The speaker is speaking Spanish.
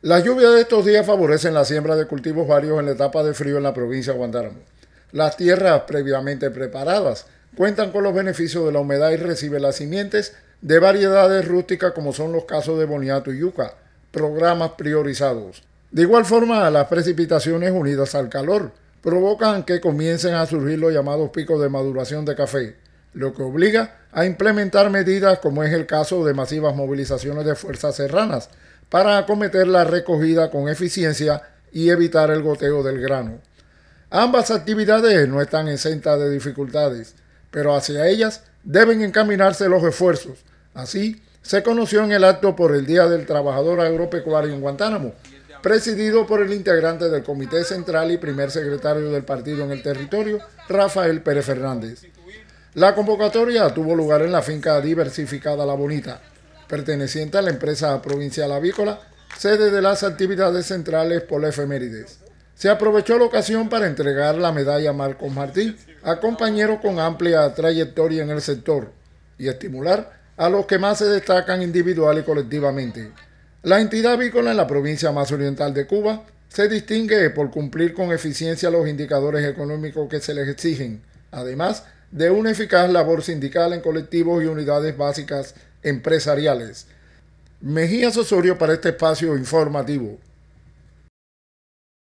Las lluvias de estos días favorecen la siembra de cultivos varios en la etapa de frío en la provincia de Guantánamo. Las tierras previamente preparadas cuentan con los beneficios de la humedad y reciben las simientes de variedades rústicas como son los casos de boniato y yuca, programas priorizados. De igual forma, las precipitaciones unidas al calor provocan que comiencen a surgir los llamados picos de maduración de café, lo que obliga a implementar medidas como es el caso de masivas movilizaciones de fuerzas serranas para acometer la recogida con eficiencia y evitar el goteo del grano. Ambas actividades no están exentas de dificultades, pero hacia ellas deben encaminarse los esfuerzos. Así se conoció en el acto por el Día del Trabajador Agropecuario en Guantánamo, presidido por el integrante del Comité Central y primer secretario del partido en el territorio, Rafael Pérez Fernández. La convocatoria tuvo lugar en la finca diversificada La Bonita, perteneciente a la empresa provincial avícola, sede de las actividades centrales por la efemérides. Se aprovechó la ocasión para entregar la medalla Marcos Martín, a compañeros con amplia trayectoria en el sector y estimular a los que más se destacan individual y colectivamente. La entidad avícola en la provincia más oriental de Cuba se distingue por cumplir con eficiencia los indicadores económicos que se les exigen, además de una eficaz labor sindical en colectivos y unidades básicas empresariales. Mejía Osorio para este espacio informativo.